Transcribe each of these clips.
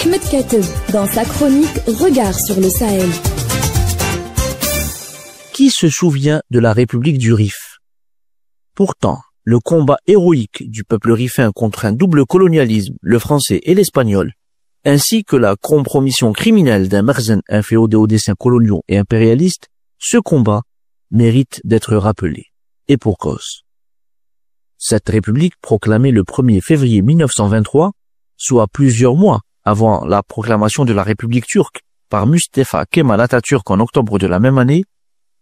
Ahmed Kateb dans sa chronique Regard sur le Sahel. Qui se souvient de la République du Rif Pourtant, le combat héroïque du peuple rifain contre un double colonialisme, le français et l'espagnol, ainsi que la compromission criminelle d'un Merzen inféodé aux dessin coloniaux et impérialistes, ce combat mérite d'être rappelé. Et pour cause. Cette république proclamée le 1er février 1923, soit plusieurs mois avant la proclamation de la République turque par Mustafa Kemal Atatürk en octobre de la même année,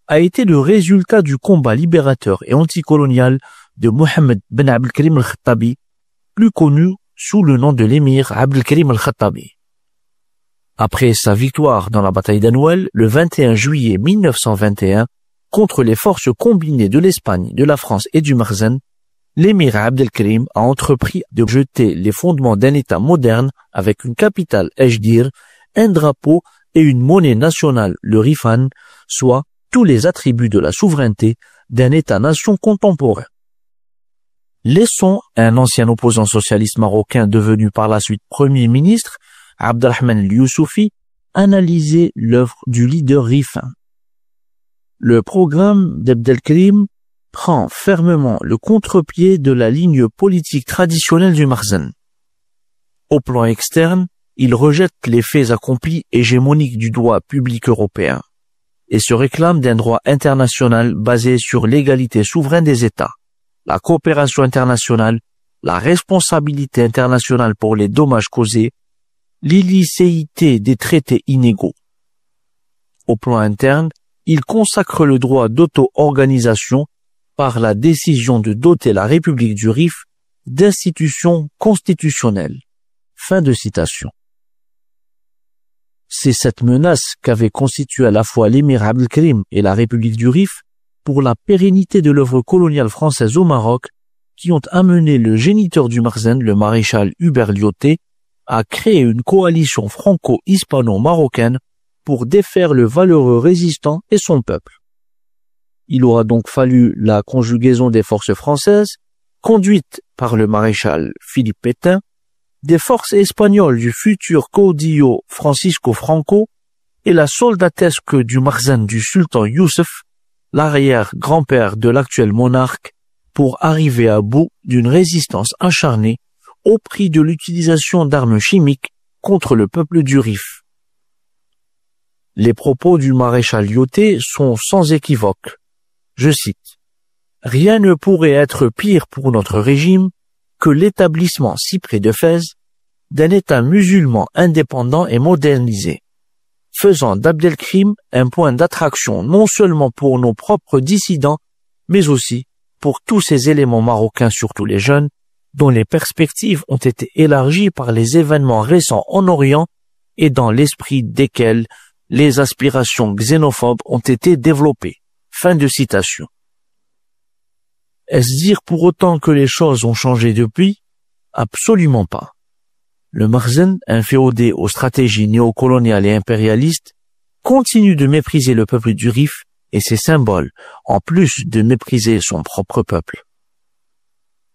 a été le résultat du combat libérateur et anticolonial de Mohammed Ben Abdelkrim al-Khattabi, plus connu sous le nom de l'émir Abdelkrim al-Khattabi. Après sa victoire dans la bataille d'Anouel le 21 juillet 1921 contre les forces combinées de l'Espagne, de la France et du Marzen, l'émir Abdelkrim a entrepris de jeter les fondements d'un État moderne avec une capitale dire, un drapeau et une monnaie nationale, le Rifan, soit tous les attributs de la souveraineté d'un État-nation contemporain. Laissons un ancien opposant socialiste marocain devenu par la suite Premier ministre, Abdelrahman Youssoufi, analyser l'œuvre du leader rifan. Le programme d'Abdelkrim prend fermement le contre-pied de la ligne politique traditionnelle du Marzen. Au plan externe, il rejette les faits accomplis hégémoniques du droit public européen et se réclame d'un droit international basé sur l'égalité souveraine des États, la coopération internationale, la responsabilité internationale pour les dommages causés, l'illicéité des traités inégaux. Au plan interne, il consacre le droit d'auto-organisation par la décision de doter la République du Rif d'institutions constitutionnelles. Fin de citation. C'est cette menace qu'avaient constitué à la fois l'émir Abdelkrim et la République du Rif pour la pérennité de l'œuvre coloniale française au Maroc qui ont amené le géniteur du Marzen, le maréchal Hubert Lyoté, à créer une coalition franco-hispano-marocaine pour défaire le valeureux résistant et son peuple. Il aura donc fallu la conjugaison des forces françaises, conduites par le maréchal Philippe Pétain, des forces espagnoles du futur caudillo Francisco Franco et la soldatesque du marzen du sultan Youssef, l'arrière-grand-père de l'actuel monarque, pour arriver à bout d'une résistance acharnée au prix de l'utilisation d'armes chimiques contre le peuple du Rif. Les propos du maréchal Yoté sont sans équivoque. Je cite, Rien ne pourrait être pire pour notre régime que l'établissement si près de Fès d'un État musulman indépendant et modernisé, faisant d'Abdelkrim un point d'attraction non seulement pour nos propres dissidents, mais aussi pour tous ces éléments marocains, surtout les jeunes, dont les perspectives ont été élargies par les événements récents en Orient et dans l'esprit desquels les aspirations xénophobes ont été développées. Fin de citation. Est-ce dire pour autant que les choses ont changé depuis Absolument pas. Le Marzen, inféodé aux stratégies néocoloniales et impérialistes, continue de mépriser le peuple du Rif et ses symboles, en plus de mépriser son propre peuple.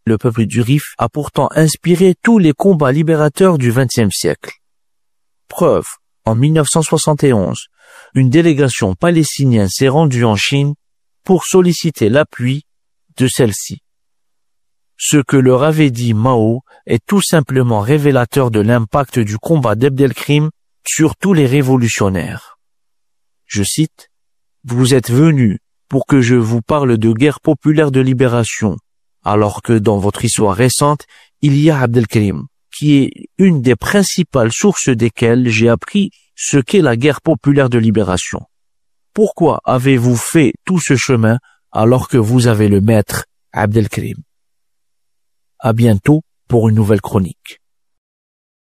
Le peuple du Rif a pourtant inspiré tous les combats libérateurs du XXe siècle. Preuve, en 1971, une délégation palestinienne s'est rendue en Chine pour solliciter l'appui de celle-ci. Ce que leur avait dit Mao est tout simplement révélateur de l'impact du combat d'Ebdelkrim sur tous les révolutionnaires. Je cite, Vous êtes venus pour que je vous parle de guerre populaire de libération, alors que dans votre histoire récente, il y a Abdelkrim, qui est une des principales sources desquelles j'ai appris ce qu'est la guerre populaire de libération. Pourquoi avez-vous fait tout ce chemin alors que vous avez le maître Abdelkrim À bientôt pour une nouvelle chronique.